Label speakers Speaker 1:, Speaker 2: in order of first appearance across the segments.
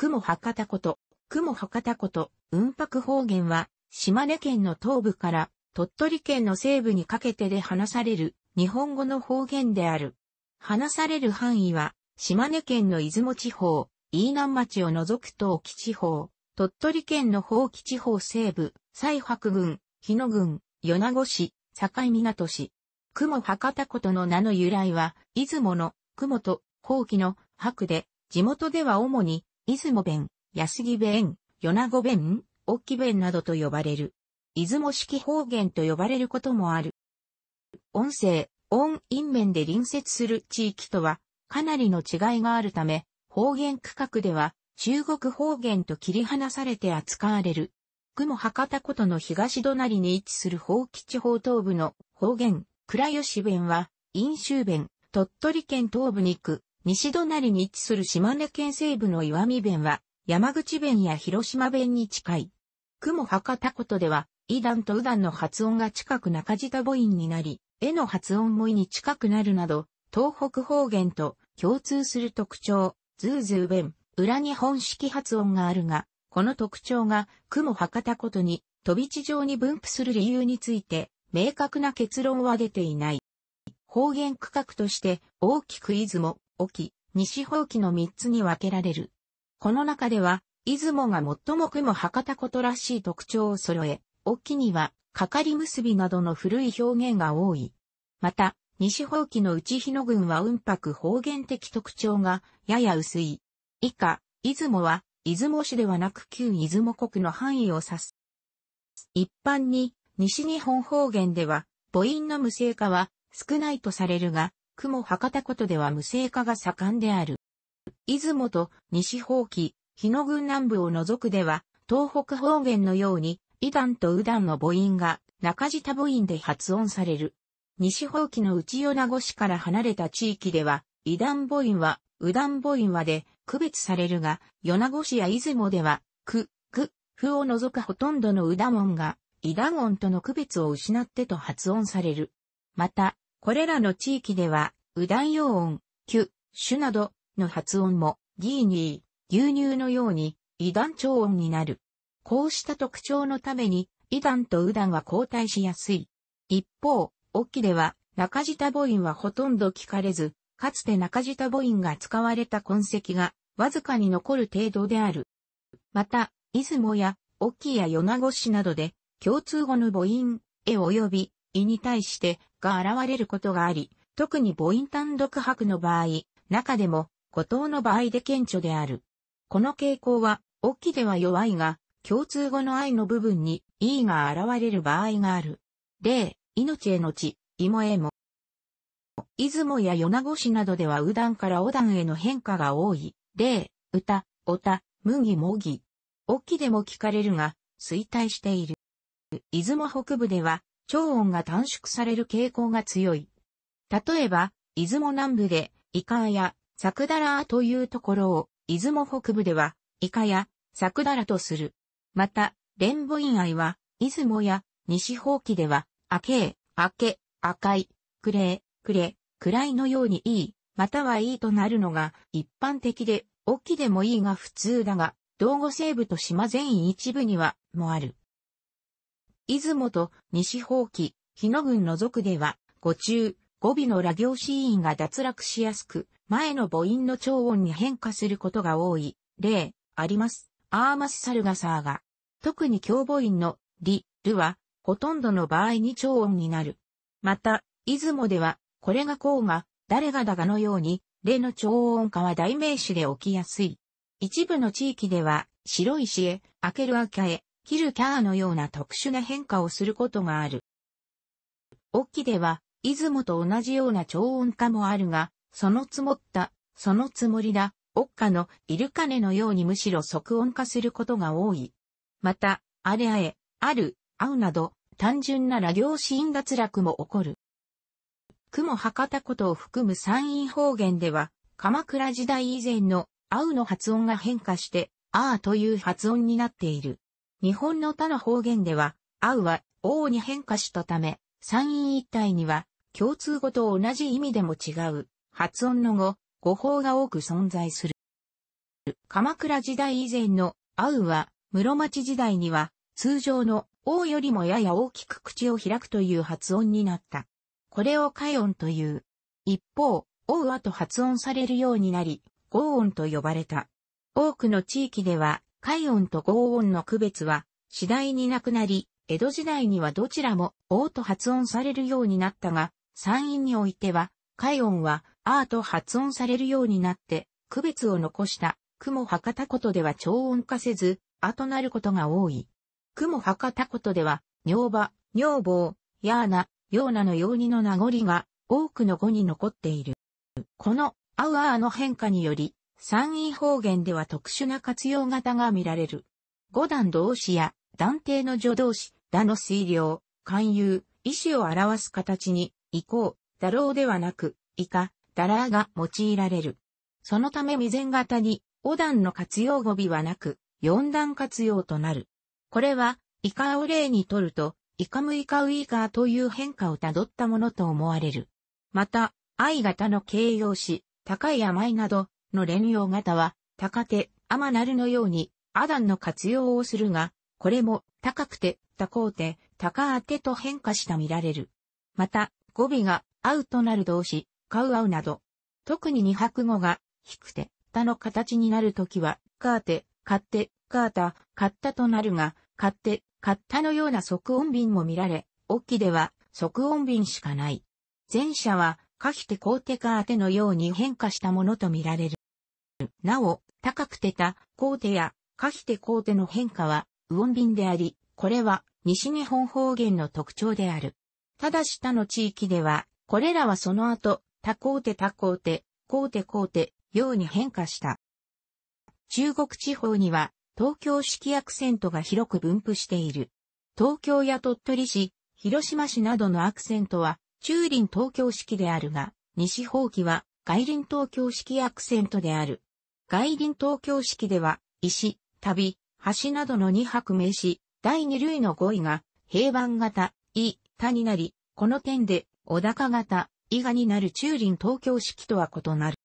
Speaker 1: 雲博多こと、雲博多こと、雲白方言は、島根県の東部から鳥取県の西部にかけてで話される日本語の方言である。話される範囲は、島根県の出雲地方、飯南町を除く東北地方、鳥取県の放棄地方西部、西白郡、日野郡、米子市、境港市。雲博多ことの名の由来は、出雲の雲と後期の白で、地元では主に出雲弁、安木弁、米子弁、沖弁などと呼ばれる。出雲式方言と呼ばれることもある。音声、音因面で隣接する地域とは、かなりの違いがあるため、方言区画では、中国方言と切り離されて扱われる。雲博多ことの東隣に位置する法吉方東部の方言、倉吉弁は、飲州弁、鳥取県東部に行く、西隣に位置する島根県西部の岩見弁は、山口弁や広島弁に近い。雲博多ことでは、イダンとウダンの発音が近く中舌母音になり、絵の発音も意に近くなるなど、東北方言と共通する特徴、ズーズー弁、裏に本式発音があるが、この特徴が雲博多ことに飛び地上に分布する理由について、明確な結論は出ていない。方言区画として大きく出雲、沖、西方沖の3つに分けられる。この中では、出雲が最も雲博多ことらしい特徴を揃え、沖には、かかり結びなどの古い表現が多い。また、西方記の内日野郡は雲白方言的特徴がやや薄い。以下、出雲は、出雲市ではなく旧出雲国の範囲を指す。一般に、西日本方言では、母音の無声化は少ないとされるが、雲博多ことでは無性化が盛んである。出雲と西方期、日野郡南部を除くでは、東北方言のように、イダンとウダンの母音が中舌母音で発音される。西方期の内米子市から離れた地域では、イダン母音は、ウダン母音はで区別されるが、米子市や出雲では、く、く、ふを除くほとんどのウダ音が、イダン音との区別を失ってと発音される。また、これらの地域では、うだん用音、キュ、シュなどの発音も、ギーニー、牛乳のように、異ン調音になる。こうした特徴のために、異ンとうだんは交代しやすい。一方、沖では、中舌母音はほとんど聞かれず、かつて中舌母音が使われた痕跡が、わずかに残る程度である。また、出雲や、沖や米子市などで、共通語の母音、え及び、いに対して、が現れることがあり、特に母音単独白の場合、中でも、五島の場合で顕著である。この傾向は、オきでは弱いが、共通語の愛の部分に、いが現れる場合がある。例、命への地、芋へも。出雲や米子市などではだんからだんへの変化が多い。例、歌、おた、麦もぎ。おきでも聞かれるが、衰退している。出雲北部では、超音が短縮される傾向が強い。例えば、出雲南部で、イカや、サクダラというところを、出雲北部では、イカや、サクダラとする。また、レンボイン愛は、出雲や、西方記では、アケー、アケ、赤い、クレー、クレ、くらいのようにいい、またはいいとなるのが一般的で、オキでもいいが普通だが、道後西部と島全員一部には、もある。出雲と西放棄、日野郡の族では、語中、語尾の羅行子音が脱落しやすく、前の母音の長音に変化することが多い、例、あります。アーマスサルガサーが、特に強母音の、リ、ルは、ほとんどの場合に長音になる。また、出雲では、これがこうが、誰がだがのように、例の長音化は代名詞で起きやすい。一部の地域では、白石へ、明ける明けへ、キルキャーのような特殊な変化をすることがある。沖では、出雲と同じような超音化もあるが、その積もった、そのつもりだ、オッカのイルカネのようにむしろ即音化することが多い。また、あれあえ、ある、あうなど、単純な羅行死因脱落も起こる。雲博多ことを含む山陰方言では、鎌倉時代以前のあうの発音が変化して、ああという発音になっている。日本の他の方言では、アウは、王に変化したため、山陰一帯には、共通語と同じ意味でも違う、発音の語、語法が多く存在する。鎌倉時代以前の、アウは、室町時代には、通常の、王よりもやや大きく口を開くという発音になった。これをカ音という。一方、王はと発音されるようになり、ゴ音と呼ばれた。多くの地域では、海音と合音の区別は次第になくなり、江戸時代にはどちらも、王と発音されるようになったが、山陰においては、海音は、アーと発音されるようになって、区別を残した、雲博多ことでは超音化せず、アとなることが多い。雲博多ことでは、尿場、尿棒、ヤーナ、ヨーナのようにの名残が、多くの語に残っている。この、アウアーの変化により、三陰方言では特殊な活用型が見られる。五段同士や、断定の助動詞、打の推量、勧誘、意思を表す形に、以降、だろうではなく、以下、だらーが用いられる。そのため未然型に、五段の活用語尾はなく、四段活用となる。これは、以下を例にとると、イカムイカウイカという変化をたどったものと思われる。また、愛型の形容詞、高い甘いなど、の連用型は、高手、天なるのように、アダンの活用をするが、これも高くて、高手、高あてと変化した見られる。また、語尾が、合うとなる動詞、カウアウなど、特に二拍語が、低くて、他の形になるときは、カーテ、買って、カータ、買ったとなるが、買って、買ったのような即音便も見られ、オッキでは即音便しかない。前者はかひてコーテカーテのように変化したものとみられる。なお、高くてた、コーテや、かひてコーテの変化は、ウオンんであり、これは、西日本方言の特徴である。ただし他の地域では、これらはその後、多コーテ多コーテ、コーテコーテ、ように変化した。中国地方には、東京式アクセントが広く分布している。東京や鳥取市、広島市などのアクセントは、中輪東京式であるが、西方記は外輪東京式アクセントである。外輪東京式では、石、旅、橋などの2拍名詞、第2類の語彙が、平板型、い、他になり、この点で、小高型、伊賀になる中輪東京式とは異なる。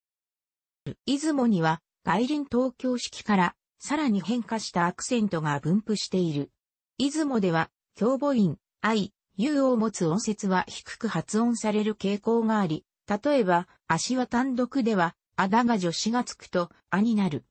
Speaker 1: 出雲には、外輪東京式から、さらに変化したアクセントが分布している。出雲では、京母院、愛、U を持つ音節は低く発音される傾向があり、例えば、足は単独では、あだが助詞がつくと、あになる。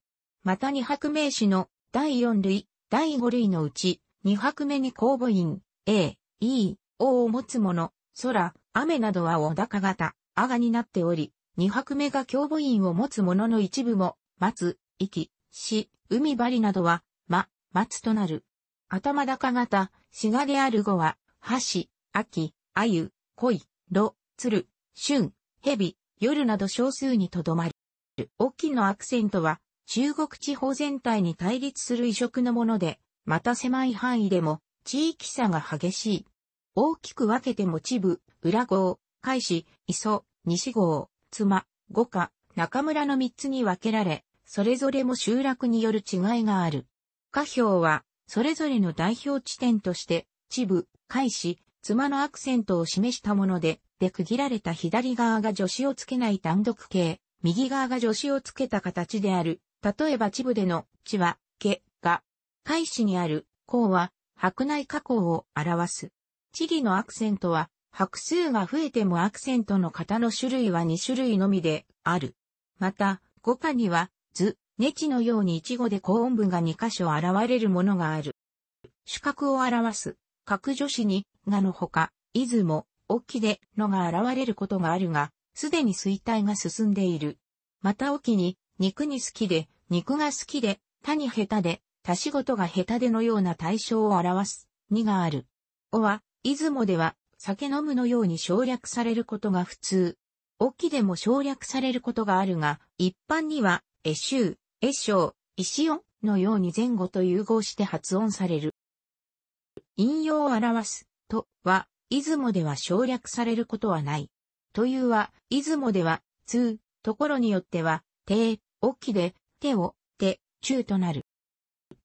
Speaker 1: また二拍名詞の第四類、第五類のうち、二拍目に公母音、A、E、O を持つもの、空、雨などはおだか型、あがになっており、二拍目が共母音を持つものの一部も、松、息、し、海張りなどは、ま、松となる。頭高型、しがである語は、箸、秋、鮎、恋、炉、鶴、春、蛇、夜など少数にとどまる。きいのアクセントは、中国地方全体に対立する移植のもので、また狭い範囲でも地域差が激しい。大きく分けても秩父、裏郷、海市、磯、西郷、妻、五家、中村の三つに分けられ、それぞれも集落による違いがある。家表は、それぞれの代表地点として、秩父、介し、妻のアクセントを示したもので、で区切られた左側が助詞をつけない単独形、右側が助詞をつけた形である。例えば秩父での、地は、け、が、海しにある、項は、白内加工を表す。地理のアクセントは、白数が増えてもアクセントの型の種類は2種類のみである。また、語下には、図、ネチのように一語で高音部が2箇所現れるものがある。主角を表す。各助詞に、がのほか、出雲、沖で、のが現れることがあるが、すでに衰退が進んでいる。また沖に、肉に好きで、肉が好きで、他に下手で、他仕事が下手でのような対象を表す、にがある。おは、出雲では、酒飲むのように省略されることが普通。沖でも省略されることがあるが、一般には、えしゅう、えしょう、いしおのように前後と融合して発音される。引用を表す、とは、出雲では省略されることはない。というは、出雲では、通、ところによっては、手、おきで、手を、手、中となる。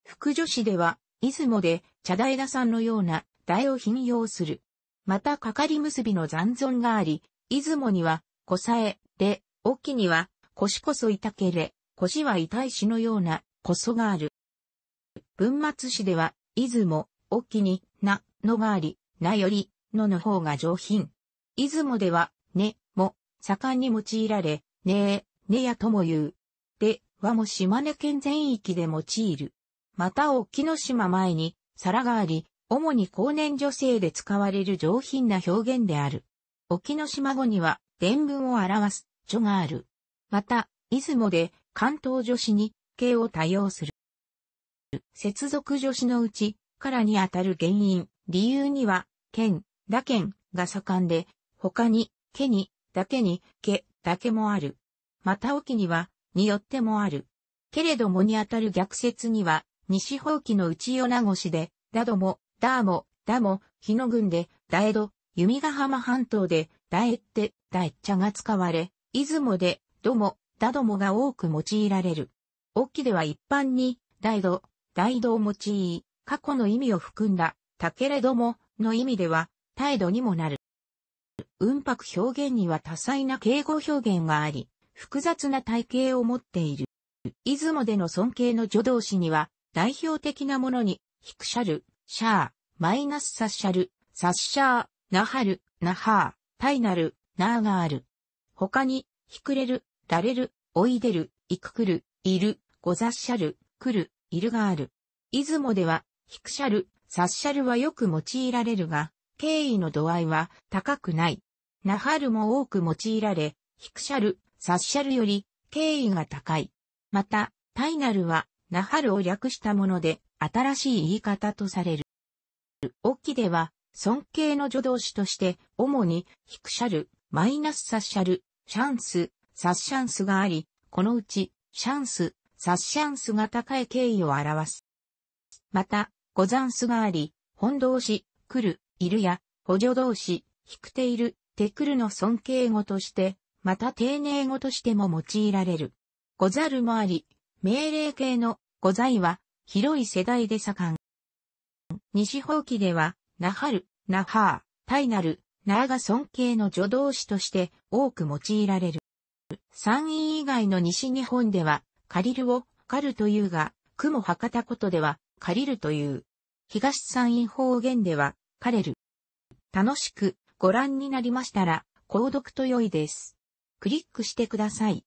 Speaker 1: 副助詞では、出雲で、茶台田さんのような、台を引用する。また、かかり結びの残存があり、出雲には、こさえ、で、おきには、腰こそ痛けれ、腰は痛いしのような、こそがある。文末詞では、出雲、おきに、な、のがあり、なより、のの方が上品。出雲では、ね、も、盛んに用いられ、ねえ、ねやとも言う。で、和も島根県全域で用いる。また沖の島前に、皿があり、主に高年女性で使われる上品な表現である。沖の島語には、伝文を表す、女がある。また、出雲で、関東女子に、形を多用する。接続女子のうち、からにあたる原因、理由には、県、だ県が盛んで、他に、けに、だけに、け、だけもある。また沖には、によってもある。けれどもにあたる逆説には、西方記の内与名越で、だども、だーも、だも、日野郡で、だえど、弓ヶ浜半島で、だえって、だえっちゃが使われ、出雲で、ども、だどもが多く用いられる。沖では一般に、だえど、だいどを用い、過去の意味を含んだ、たけれども、の意味では、態度にもなる。運白表現には多彩な敬語表現があり、複雑な体系を持っている。出雲での尊敬の助動詞には、代表的なものに、ヒクシャル、シャー、マイナスサッシャル、サッシャー、ナハル、ナハー、タイナル、ナーがある。他に、ひくれる、られる、おいでる、行くくる、いる、ござっしゃる、くる、いるがある。出雲では、ヒクシャル、サッシャルはよく用いられるが、敬意の度合いは高くない。ナハルも多く用いられ、ヒクシャル、サッシャルより敬意が高い。また、タイナルはナハルを略したもので、新しい言い方とされる。オッキでは、尊敬の助動詞として、主に、ヒクシャル、マイナスサッシャル、シャンス、サッシャンスがあり、このうち、シャンス、サッシャンスが高い敬意を表す。また、五んすがあり、本動詞、来る、いるや、補助動詞、引くている、てくるの尊敬語として、また丁寧語としても用いられる。ござるもあり、命令形のございは、広い世代で盛ん。西方記では、なはる、なはー、たいなる、なあが尊敬の助動詞として多く用いられる。山陰以外の西日本では、借りるを、かるというが、雲博多ことでは、借りるという。東山陰方言では、借れる。楽しくご覧になりましたら、購読と良いです。クリックしてください。